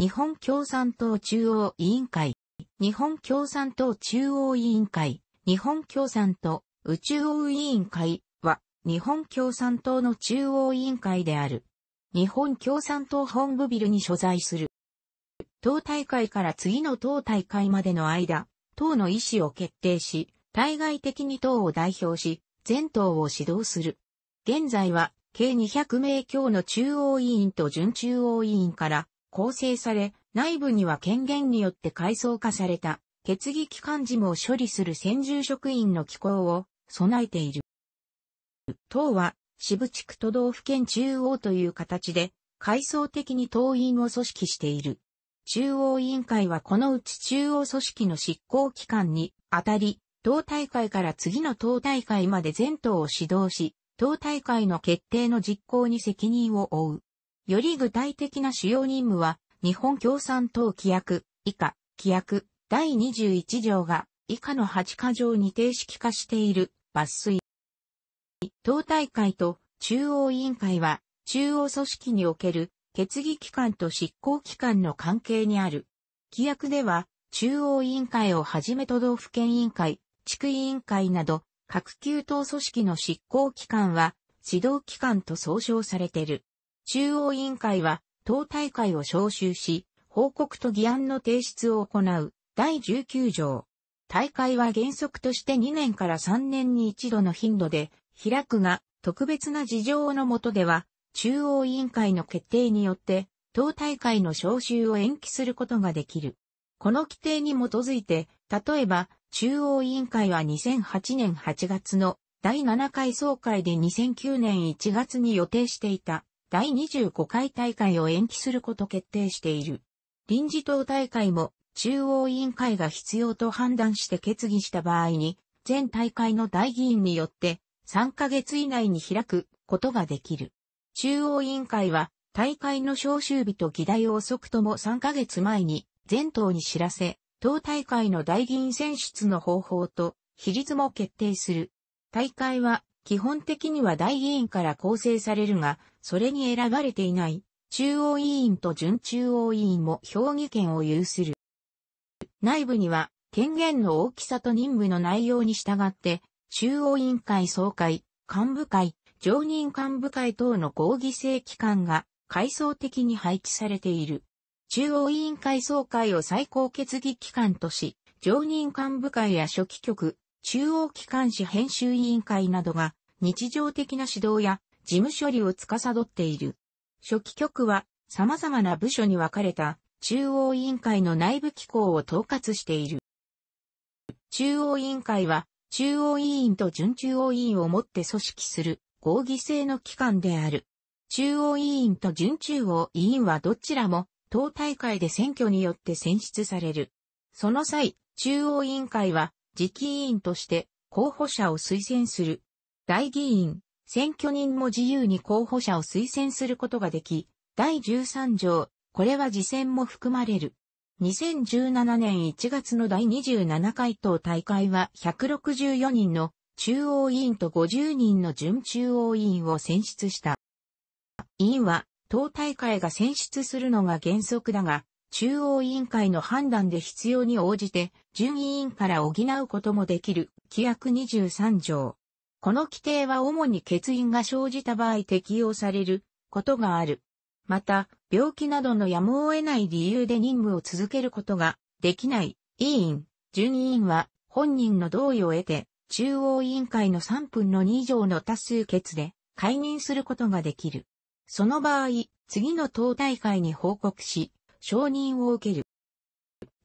日本共産党中央委員会、日本共産党中央委員会、日本共産党宇宙委員会は、日本共産党の中央委員会である。日本共産党本部ビルに所在する。党大会から次の党大会までの間、党の意思を決定し、対外的に党を代表し、全党を指導する。現在は、計200名強の中央委員と準中央委員から、構成され、内部には権限によって階層化された、決議機関事務を処理する専従職員の機構を備えている。党は、支部地区都道府県中央という形で、階層的に党員を組織している。中央委員会はこのうち中央組織の執行機関にあたり、党大会から次の党大会まで全党を指導し、党大会の決定の実行に責任を負う。より具体的な主要任務は、日本共産党規約、以下、規約、第21条が、以下の8か条に定式化している、抜粋。党大会と中央委員会は、中央組織における、決議機関と執行機関の関係にある。規約では、中央委員会をはじめ都道府県委員会、地区委員会など、各級党組織の執行機関は、指導機関と総称されている。中央委員会は、党大会を招集し、報告と議案の提出を行う、第19条。大会は原則として2年から3年に一度の頻度で、開くが、特別な事情の下では、中央委員会の決定によって、党大会の招集を延期することができる。この規定に基づいて、例えば、中央委員会は2008年8月の第7回総会で2009年1月に予定していた第25回大会を延期すること決定している。臨時党大会も中央委員会が必要と判断して決議した場合に、全大会の代議員によって3ヶ月以内に開くことができる。中央委員会は大会の招集日と議題を遅くとも3ヶ月前に全党に知らせ、党大会の代議員選出の方法と比率も決定する。大会は基本的には大議員から構成されるが、それに選ばれていない中央委員と準中央委員も評議権を有する。内部には、権限の大きさと任務の内容に従って、中央委員会総会、幹部会、常任幹部会等の合議制機関が階層的に配置されている。中央委員会総会を最高決議機関とし、常任幹部会や初期局、中央機関紙編集委員会などが日常的な指導や事務処理を司っている。初期局は様々な部署に分かれた中央委員会の内部機構を統括している。中央委員会は中央委員と準中央委員をもって組織する合議制の機関である。中央委員と準中央委員はどちらも党大会で選挙によって選出される。その際、中央委員会は次期委員として候補者を推薦する。代議員、選挙人も自由に候補者を推薦することができ、第13条、これは次戦も含まれる。2017年1月の第27回党大会は164人の中央委員と50人の準中央委員を選出した。委員は党大会が選出するのが原則だが、中央委員会の判断で必要に応じて、準委員から補うこともできる、規約23条。この規定は主に欠員が生じた場合適用されることがある。また、病気などのやむを得ない理由で任務を続けることができない委員、準委員は本人の同意を得て、中央委員会の3分の2以上の多数決で解任することができる。その場合、次の党大会に報告し、承認を受ける。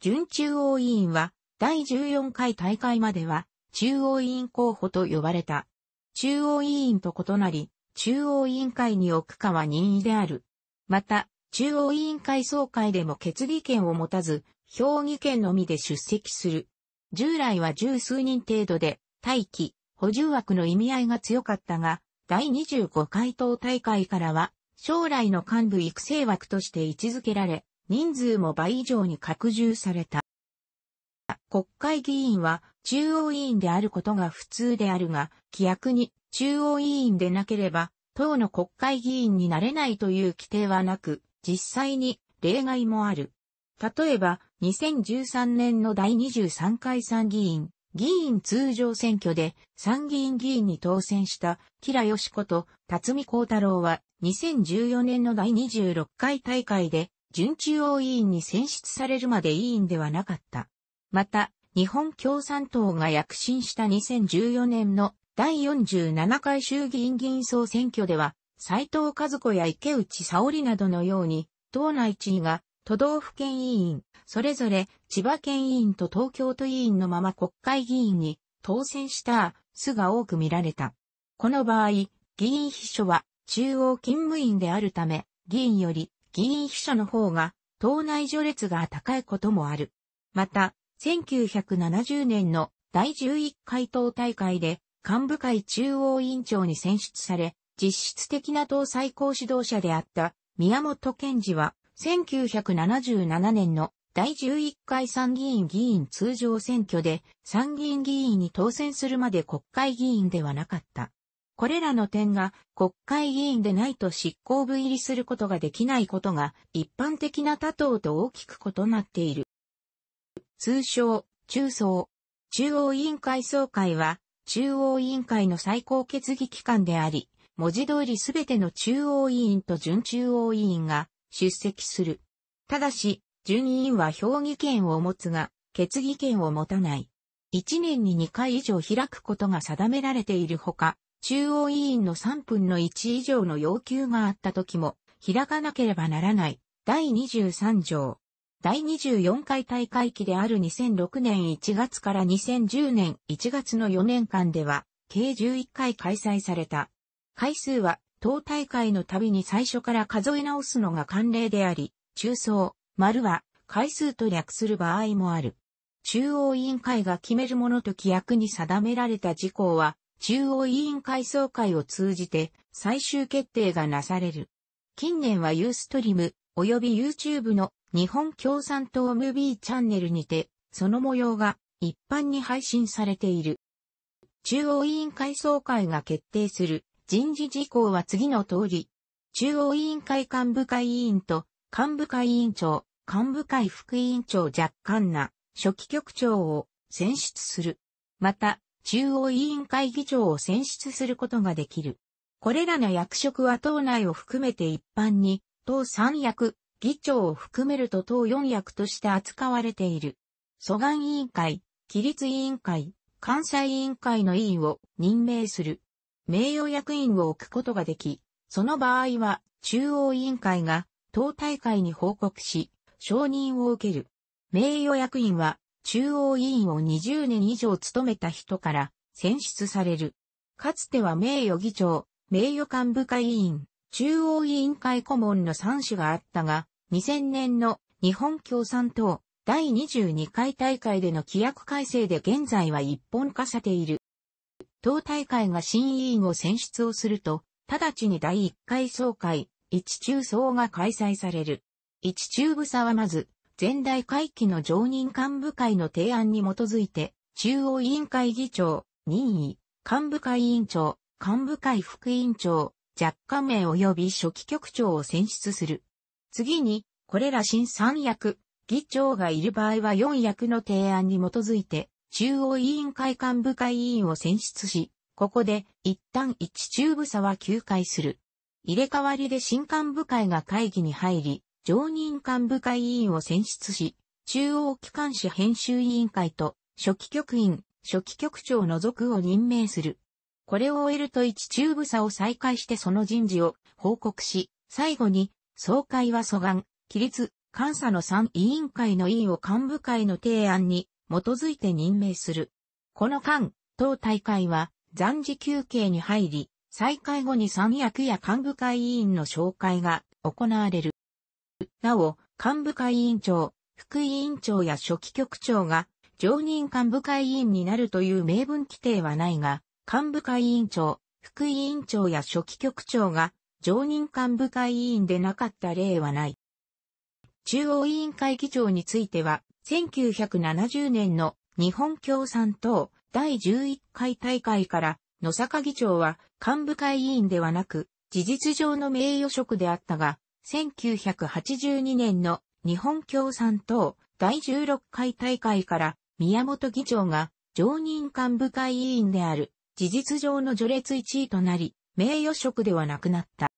準中央委員は、第14回大会までは、中央委員候補と呼ばれた。中央委員と異なり、中央委員会に置くかは任意である。また、中央委員会総会でも決議権を持たず、評議権のみで出席する。従来は十数人程度で、待機、補充枠の意味合いが強かったが、第25回党大会からは、将来の幹部育成枠として位置づけられ、人数も倍以上に拡充された。国会議員は中央委員であることが普通であるが、規約に中央委員でなければ、党の国会議員になれないという規定はなく、実際に例外もある。例えば、2013年の第23回参議院、議員通常選挙で参議院議員に当選した吉良よしコと辰巳光太郎は2014年の第26回大会で準中央委員に選出されるまで委員ではなかった。また、日本共産党が躍進した2014年の第47回衆議院議員総選挙では、斎藤和子や池内沙織などのように、党内地位が都道府県委員、それぞれ千葉県委員と東京都委員のまま国会議員に当選した巣が多く見られた。この場合、議員秘書は中央勤務員であるため、議員より議員秘書の方が、党内序列が高いこともある。また、1970年の第11回党大会で幹部会中央委員長に選出され、実質的な党最高指導者であった宮本賢治は、1977年の第11回参議院議員通常選挙で参議院議員に当選するまで国会議員ではなかった。これらの点が国会議員でないと執行部入りすることができないことが一般的な他党と大きく異なっている。通称、中層。中央委員会総会は中央委員会の最高決議機関であり、文字通りすべての中央委員と準中央委員が出席する。ただし、準委員は評議権を持つが、決議権を持たない。1年に2回以上開くことが定められているほか、中央委員の3分の1以上の要求があった時も、開かなければならない。第23条。第24回大会期である2006年1月から2010年1月の4年間では、計11回開催された。回数は、当大会のたびに最初から数え直すのが慣例であり、中層、丸は、回数と略する場合もある。中央委員会が決めるものと規約に定められた事項は、中央委員会総会を通じて最終決定がなされる。近年はユーストリム及び YouTube の日本共産党ムービーチャンネルにて、その模様が一般に配信されている。中央委員会総会が決定する人事事項は次の通り、中央委員会幹部会委員と幹部会委員長、幹部会副委員長若干な初期局長を選出する。また、中央委員会議長を選出することができる。これらの役職は党内を含めて一般に、党3役、議長を含めると党4役として扱われている。蘇願委員会、規律委員会、関西委員会の委員を任命する。名誉役員を置くことができ、その場合は中央委員会が党大会に報告し、承認を受ける。名誉役員は中央委員を20年以上務めた人から選出される。かつては名誉議長、名誉幹部会委員、中央委員会顧問の3種があったが、2000年の日本共産党第22回大会での規約改正で現在は一本化されている。党大会が新委員を選出をすると、直ちに第1回総会、一中総が開催される。一中部差はまず、前代会期の常任幹部会の提案に基づいて、中央委員会議長、任意、幹部会委員長、幹部会副委員長、若干名及び初期局長を選出する。次に、これら新三役、議長がいる場合は四役の提案に基づいて、中央委員会幹部会委員を選出し、ここで一旦一中部差は休会する。入れ替わりで新幹部会が会議に入り、常任幹部会委員を選出し、中央機関紙編集委員会と初期局員、初期局長の除くを任命する。これを終えると一中部差を再開してその人事を報告し、最後に、総会は素願、規律、監査の3委員会の委員を幹部会の提案に基づいて任命する。この間、当大会は暫時休憩に入り、再開後に三役や幹部会委員の紹介が行われる。なお、幹部会委員長、副委員長や初期局長が常任幹部会委員になるという明文規定はないが、幹部会委員長、副委員長や初期局長が常任幹部会委員でなかった例はない。中央委員会議長については、1970年の日本共産党第11回大会から野坂議長は幹部会委員ではなく、事実上の名誉職であったが、1982年の日本共産党第16回大会から宮本議長が常任幹部会委員である事実上の序列1位となり、名誉職ではなくなった。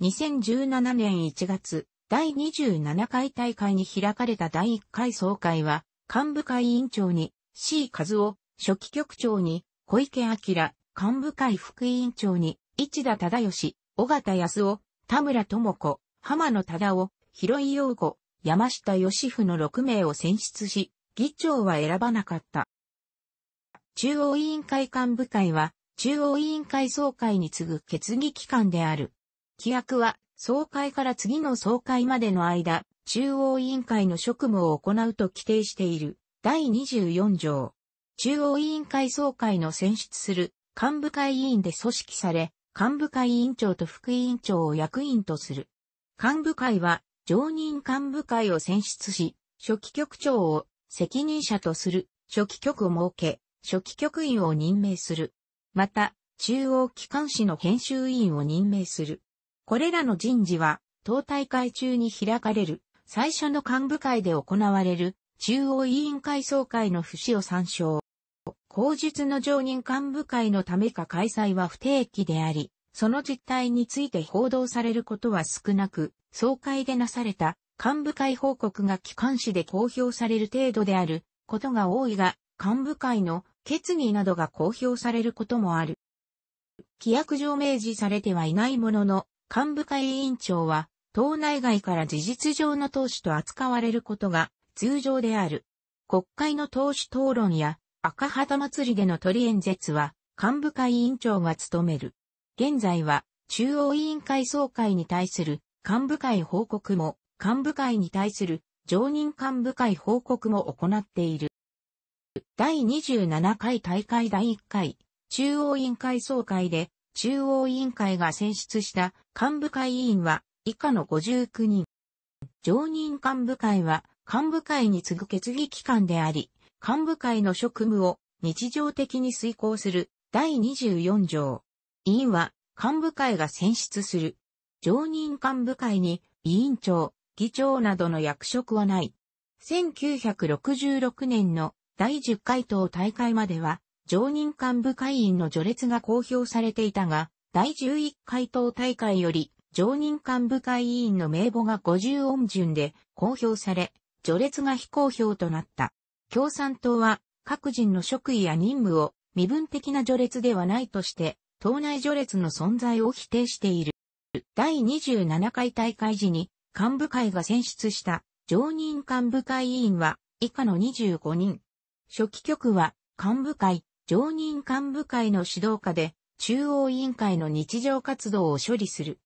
2017年1月、第27回大会に開かれた第1回総会は、幹部会委員長に C 和夫、初期局長に小池晃、幹部会副委員長に市田忠義、尾形康夫、田村智子、浜野忠夫、広井陽子、山下義夫の6名を選出し、議長は選ばなかった。中央委員会幹部会は、中央委員会総会に次ぐ決議機関である。規約は、総会から次の総会までの間、中央委員会の職務を行うと規定している。第24条。中央委員会総会の選出する幹部会委員で組織され、幹部会委員長と副委員長を役員とする。幹部会は、常任幹部会を選出し、初期局長を責任者とする、初期局を設け、初期局員を任命する。また、中央機関紙の編集委員を任命する。これらの人事は、党大会中に開かれる、最初の幹部会で行われる、中央委員会総会の節を参照。口述の常任幹部会のためか開催は不定期であり、その実態について報道されることは少なく、総会でなされた幹部会報告が機関紙で公表される程度であることが多いが、幹部会の決議などが公表されることもある。規約上明示されてはいないものの、幹部会委員長は、党内外から事実上の党首と扱われることが通常である。国会の党首討論や赤旗祭りでの鳥演説は幹部会委員長が務める。現在は中央委員会総会に対する幹部会報告も幹部会に対する常任幹部会報告も行っている。第27回大会第1回中央委員会総会で中央委員会が選出した幹部会委員は以下の59人。常任幹部会は幹部会に次ぐ決議機関であり、幹部会の職務を日常的に遂行する第24条。委員は幹部会が選出する。常任幹部会に委員長、議長などの役職はない。1966年の第10回党大会までは、常任幹部会員の序列が公表されていたが、第11回党大会より、常任幹部会委員の名簿が50音順で公表され、序列が非公表となった。共産党は各人の職位や任務を身分的な序列ではないとして、党内序列の存在を否定している。第27回大会時に幹部会が選出した常任幹部会委員は以下の25人。初期局は幹部会、常任幹部会の指導下で中央委員会の日常活動を処理する。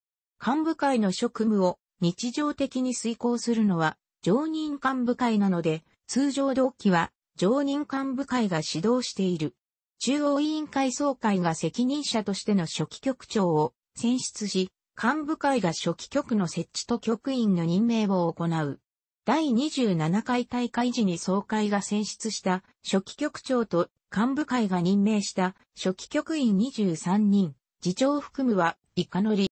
幹部会の職務を日常的に遂行するのは常任幹部会なので、通常同期は常任幹部会が指導している。中央委員会総会が責任者としての初期局長を選出し、幹部会が初期局の設置と局員の任命を行う。第27回大会時に総会が選出した初期局長と幹部会が任命した初期局員23人、次長含むは以下のり。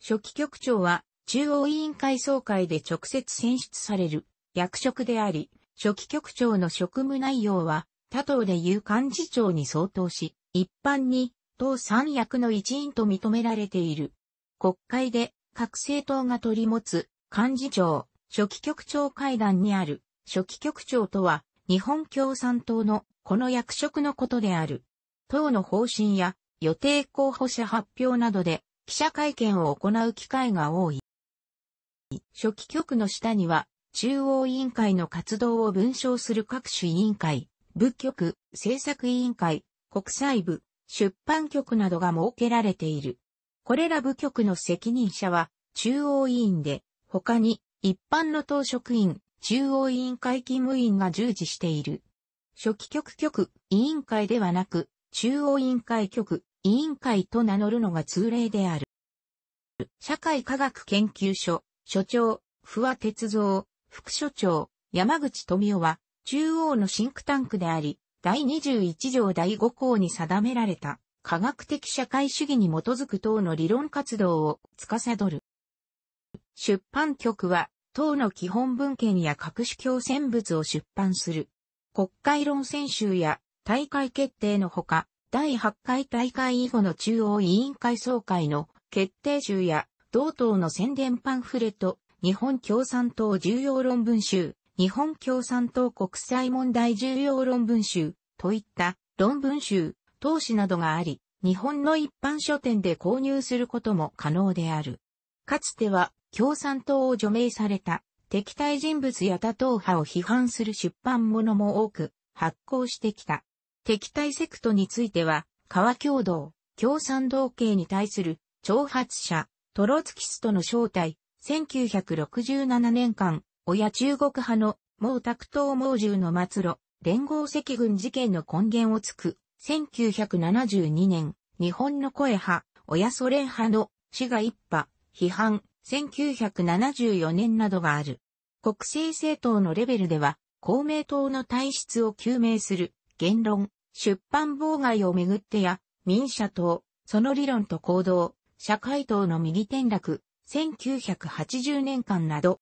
初期局長は中央委員会総会で直接選出される役職であり、初期局長の職務内容は、他党でいう幹事長に相当し、一般に党三役の一員と認められている。国会で各政党が取り持つ幹事長、初期局長会談にある初期局長とは日本共産党のこの役職のことである。党の方針や予定候補者発表などで記者会見を行う機会が多い。初期局の下には中央委員会の活動を文章する各種委員会、部局、政策委員会、国際部、出版局などが設けられている。これら部局の責任者は中央委員で、他に一般の党職員、中央委員会勤務員が従事している。初期局局、委員会ではなく、中央委員会局、委員会と名乗るのが通例である。社会科学研究所、所長、不破鉄造、副所長、山口富夫は、中央のシンクタンクであり、第21条第5項に定められた、科学的社会主義に基づく党の理論活動を司る。出版局は、党の基本文献や各種共選物を出版する。国会論選集や大会決定のほか、第8回大会以後の中央委員会総会の決定集や同党の宣伝パンフレット、日本共産党重要論文集、日本共産党国際問題重要論文集、といった論文集、投資などがあり、日本の一般書店で購入することも可能である。かつては共産党を除名された敵対人物や他党派を批判する出版物も多く発行してきた。敵対セクトについては、川共同、共産同系に対する挑発者、トロツキストの正体、1967年間、親中国派の毛沢東毛獣の末路、連合赤軍事件の根源をつく、1972年、日本の声派、親ソ連派の死が一派、批判、1974年などがある。国政政党のレベルでは、公明党の体質を究明する、言論、出版妨害をめぐってや、民社党、その理論と行動、社会党の右転落、1980年間など。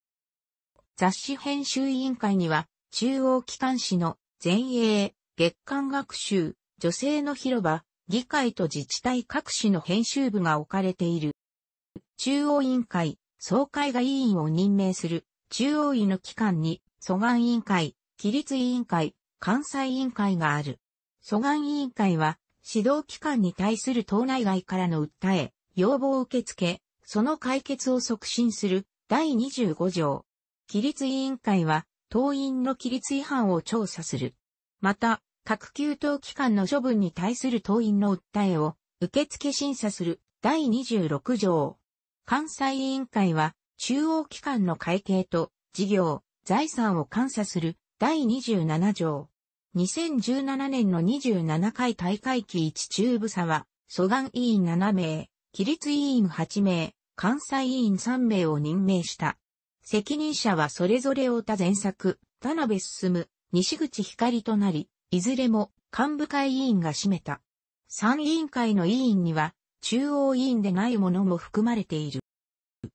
雑誌編集委員会には、中央機関紙の前衛、月刊学習、女性の広場、議会と自治体各種の編集部が置かれている。中央委員会、総会が委員を任命する、中央委員の機関に、祖願委員会、規律委員会、関西委員会がある。祖願委員会は、指導機関に対する党内外からの訴え、要望を受け付け、その解決を促進する第25条。規律委員会は、党員の規律違反を調査する。また、各給湯機関の処分に対する党員の訴えを、受付審査する第26条。関西委員会は、中央機関の会計と、事業、財産を監査する第27条。2017年の27回大会期1中部差は、蘇願委員7名、規律委員8名、監査委員3名を任命した。責任者はそれぞれ太田前作、田辺進、西口光となり、いずれも幹部会委員が占めた。参委員会の委員には、中央委員でないものも含まれている。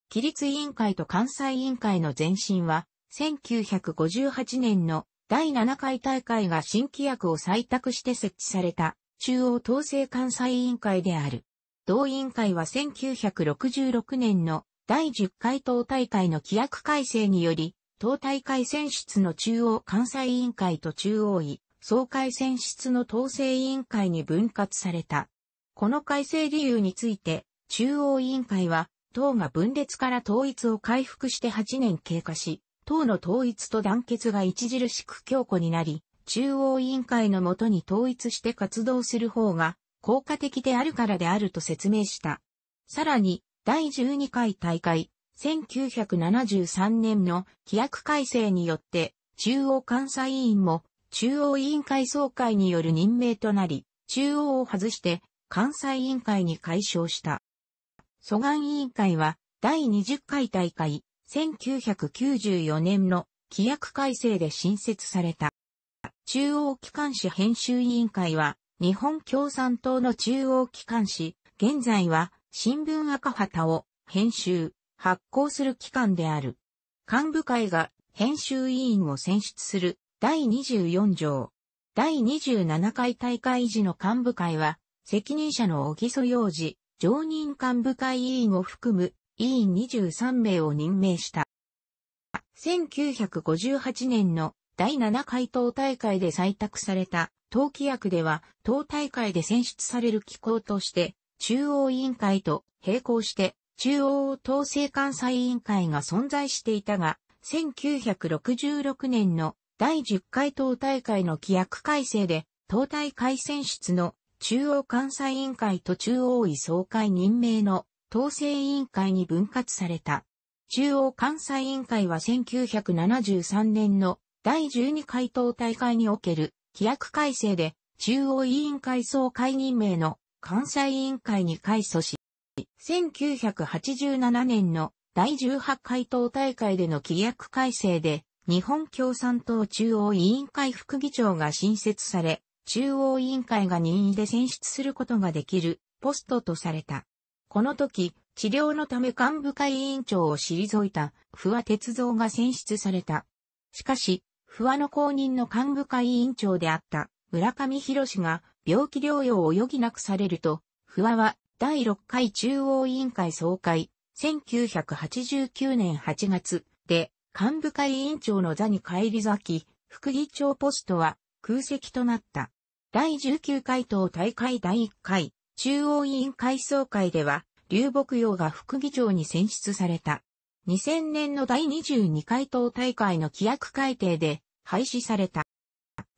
規律委員会と関西委員会の前身は、1958年の第7回大会が新規約を採択して設置された中央統制関西委員会である。同委員会は1966年の第10回党大会の規約改正により、党大会選出の中央関西委員会と中央委、総会選出の統制委員会に分割された。この改正理由について、中央委員会は、党が分裂から統一を回復して8年経過し、党の統一と団結が著しく強固になり、中央委員会のもとに統一して活動する方が効果的であるからであると説明した。さらに、第12回大会、1973年の規約改正によって、中央監査委員も中央委員会総会による任命となり、中央を外して関西委員会に解消した。蘇願委員会は第20回大会1994年の規約改正で新設された。中央機関紙編集委員会は日本共産党の中央機関紙、現在は新聞赤旗を編集、発行する機関である。幹部会が編集委員を選出する第24条。第27回大会時の幹部会は、責任者の小木曽洋次、常任幹部会委員を含む委員23名を任命した。1958年の第7回党大会で採択された党規約では、党大会で選出される機構として、中央委員会と並行して、中央党政監査委員会が存在していたが、1966年の第10回党大会の規約改正で、党大会選出の中央監査委員会と中央委総会任命の統制委員会に分割された。中央監査委員会は1973年の第12回党大会における規約改正で中央委員会総会任命の関西委員会に改組し、1987年の第18回党大会での規約改正で、日本共産党中央委員会副議長が新設され、中央委員会が任意で選出することができるポストとされた。この時、治療のため幹部会委員長を退いた不破鉄造が選出された。しかし、不和の公認の幹部会委員長であった村上博士が病気療養を余儀なくされると、不和は第6回中央委員会総会、1989年8月で幹部会委員長の座に返り咲き、副議長ポストは空席となった。第19回党大会第1回中央委員会総会では、流木洋が副議長に選出された。2000年の第22回党大会の規約改定で、廃止された。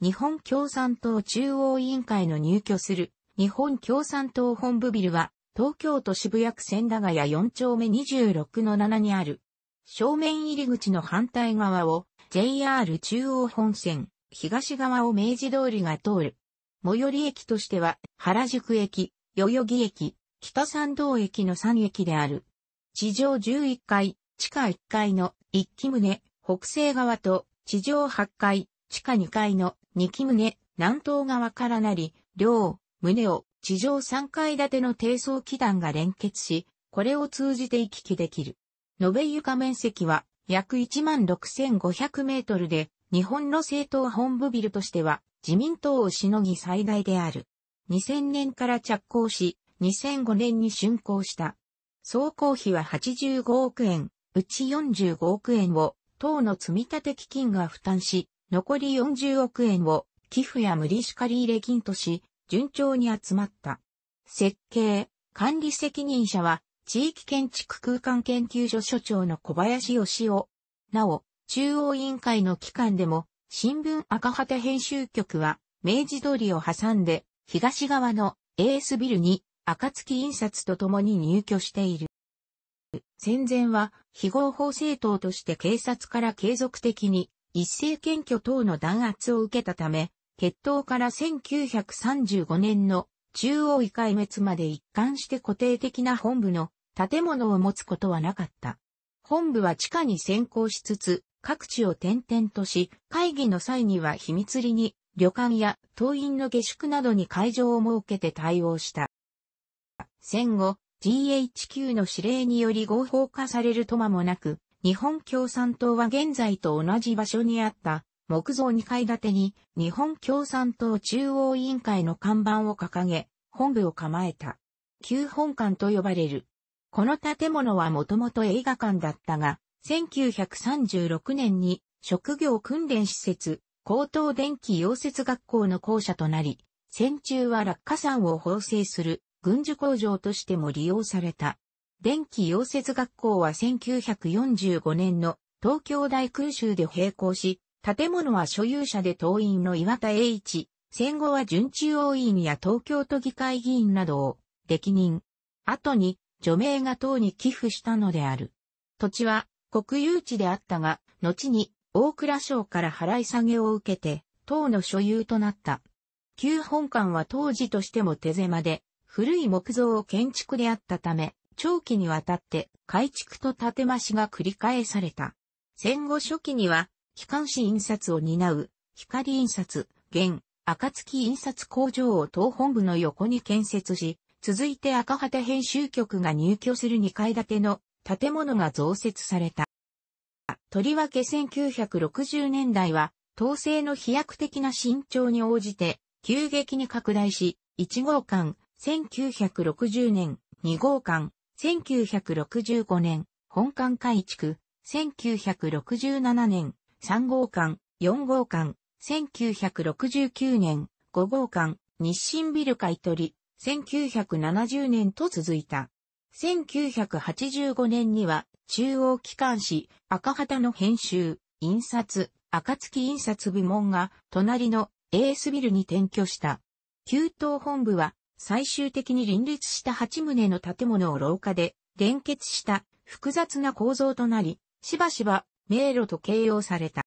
日本共産党中央委員会の入居する日本共産党本部ビルは東京都渋谷区千駄ヶ谷4丁目26の7にある正面入り口の反対側を JR 中央本線東側を明治通りが通る。最寄り駅としては原宿駅、代々木駅、北参道駅の3駅である。地上11階、地下1階の一機棟、北西側と地上8階、地下2階の2機棟、南東側からなり、両、棟を地上3階建ての低層基段が連結し、これを通じて行き来できる。延べ床面積は約16,500メートルで、日本の政党本部ビルとしては自民党をしのぎ最大である。2000年から着工し、2005年に竣工した。総工費は85億円、うち45億円を党の積立基金が負担し、残り40億円を寄付や無利子借入金とし、順調に集まった。設計、管理責任者は、地域建築空間研究所所長の小林義夫。なお、中央委員会の機関でも、新聞赤旗編集局は、明治通りを挟んで、東側のエースビルに、暁印刷とともに入居している。戦前は非合法政党として警察から継続的に一斉検挙等の弾圧を受けたため、決闘から1935年の中央委壊滅まで一貫して固定的な本部の建物を持つことはなかった。本部は地下に先行しつつ、各地を転々とし、会議の際には秘密裏に旅館や党員の下宿などに会場を設けて対応した。戦後、GHQ の指令により合法化されると間もなく、日本共産党は現在と同じ場所にあった木造2階建てに日本共産党中央委員会の看板を掲げ、本部を構えた。旧本館と呼ばれる。この建物はもともと映画館だったが、1936年に職業訓練施設、高等電気溶接学校の校舎となり、戦中は落下山を縫製する軍需工場としても利用された。電気溶接学校は1945年の東京大空襲で閉校し、建物は所有者で党員の岩田栄一、戦後は準中央委員や東京都議会議員などを歴任。後に除名が党に寄付したのである。土地は国有地であったが、後に大蔵省から払い下げを受けて、党の所有となった。旧本館は当時としても手狭で、古い木造を建築であったため、長期にわたって改築と建て増しが繰り返された。戦後初期には、機関紙印刷を担う、光印刷、現、暁印刷工場を党本部の横に建設し、続いて赤旗編集局が入居する2階建ての建物が増設された。とりわけ1960年代は、統制の飛躍的な伸長に応じて、急激に拡大し、1号館、1960年、2号館、1965年、本館改築、1967年、3号館、4号館、1969年、5号館、日清ビル買取、1970年と続いた。1985年には、中央機関紙、赤旗の編集、印刷、暁印刷部門が、隣のエースビルに転居した。旧東本部は、最終的に林立した八棟の建物を廊下で連結した複雑な構造となり、しばしば迷路と形容された。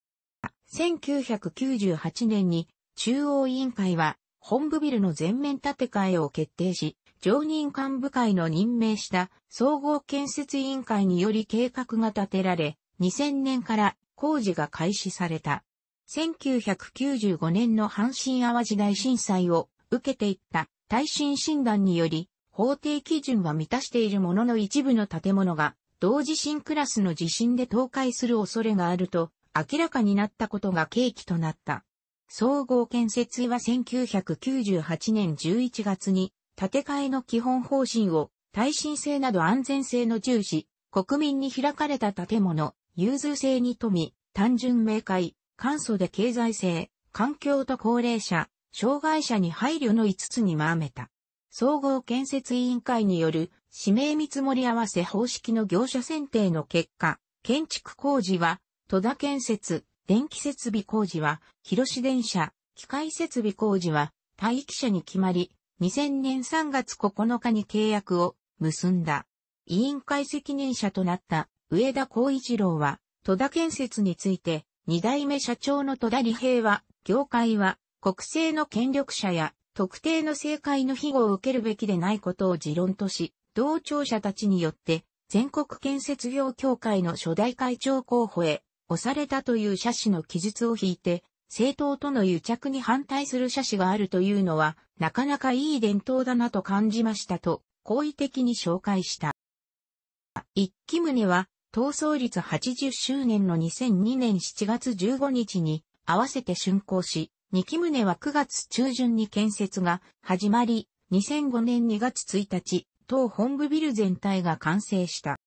1998年に中央委員会は本部ビルの全面建て替えを決定し、常任幹部会の任命した総合建設委員会により計画が立てられ、2000年から工事が開始された。1995年の阪神淡路大震災を受けていった耐震診断により、法定基準は満たしているものの一部の建物が、同地震クラスの地震で倒壊する恐れがあると、明らかになったことが契機となった。総合建設は1998年11月に、建て替えの基本方針を、耐震性など安全性の重視、国民に開かれた建物、融通性に富み、単純明快、簡素で経済性、環境と高齢者、障害者に配慮の5つにまめた。総合建設委員会による指名見積もり合わせ方式の業者選定の結果、建築工事は戸田建設、電気設備工事は広市電車、機械設備工事は待機者に決まり、2000年3月9日に契約を結んだ。委員会責任者となった上田光一郎は、戸田建設について、二代目社長の戸田理平は、業界は、国政の権力者や特定の政界の庇護を受けるべきでないことを持論とし、同庁者たちによって全国建設業協会の初代会長候補へ押されたという写史の記述を引いて、政党との癒着に反対する写史があるというのは、なかなかいい伝統だなと感じましたと、好意的に紹介した。一期胸は、闘争率80周年の2002年7月15日に合わせて竣工し、二木宗は9月中旬に建設が始まり、2005年2月1日、当本部ビル全体が完成した。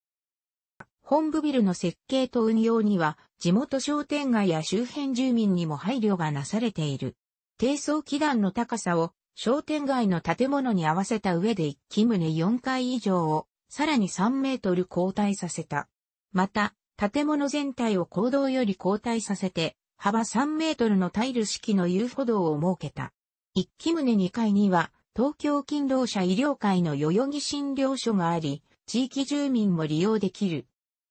本部ビルの設計と運用には、地元商店街や周辺住民にも配慮がなされている。低層基段の高さを商店街の建物に合わせた上で一木棟4階以上をさらに3メートル後退させた。また、建物全体を行動より後退させて、幅3メートルのタイル式の遊歩道を設けた。一期棟2階には、東京勤労者医療会の代々木診療所があり、地域住民も利用できる。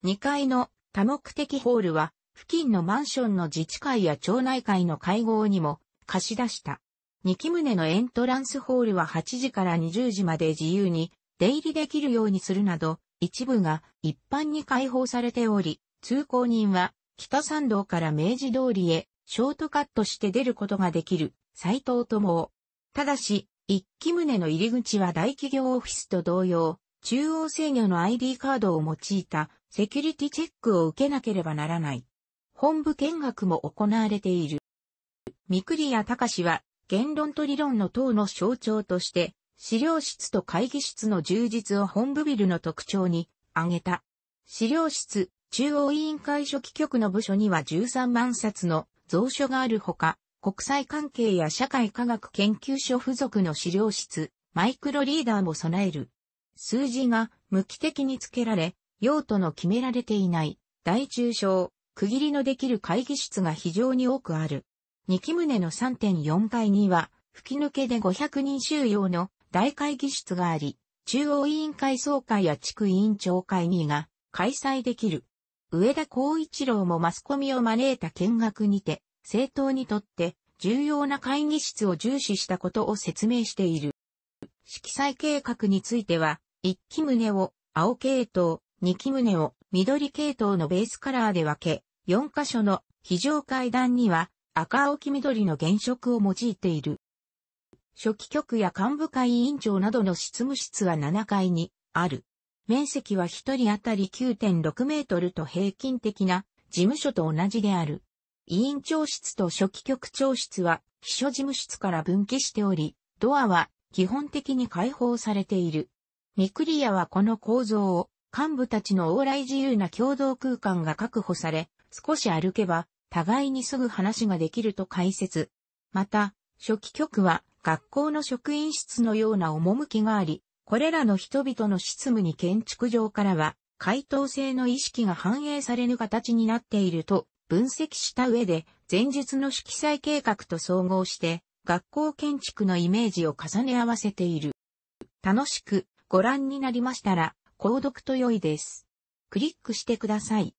2階の多目的ホールは、付近のマンションの自治会や町内会の会合にも貸し出した。2期棟のエントランスホールは8時から20時まで自由に出入りできるようにするなど、一部が一般に開放されており、通行人は北参道から明治通りへ、ショートカットして出ることができる、斎藤友ただし、一期棟の入り口は大企業オフィスと同様、中央制御の ID カードを用いたセキュリティチェックを受けなければならない。本部見学も行われている。三栗谷隆は言論と理論の党の象徴として、資料室と会議室の充実を本部ビルの特徴に挙げた。資料室、中央委員会初期局の部署には13万冊の蔵書があるほか、国際関係や社会科学研究所付属の資料室、マイクロリーダーも備える。数字が無機的に付けられ、用途の決められていない大中小、区切りのできる会議室が非常に多くある。2期棟の3.4階には、吹き抜けで500人収容の大会議室があり、中央委員会総会や地区委員長会議が開催できる。上田光一郎もマスコミを招いた見学にて、政党にとって重要な会議室を重視したことを説明している。色彩計画については、1期胸を青系統、2期胸を緑系統のベースカラーで分け、4箇所の非常階段には赤青黄緑の原色を用いている。初期局や幹部会委員長などの執務室は7階にある。面積は1人当たり9.6メートルと平均的な事務所と同じである。委員長室と初期局長室は秘書事務室から分岐しており、ドアは基本的に開放されている。ミクリアはこの構造を幹部たちの往来自由な共同空間が確保され、少し歩けば互いにすぐ話ができると解説。また、初期局は学校の職員室のような趣があり、これらの人々の執務に建築上からは、回答性の意識が反映されぬ形になっていると分析した上で、前述の色彩計画と総合して、学校建築のイメージを重ね合わせている。楽しくご覧になりましたら、購読と良いです。クリックしてください。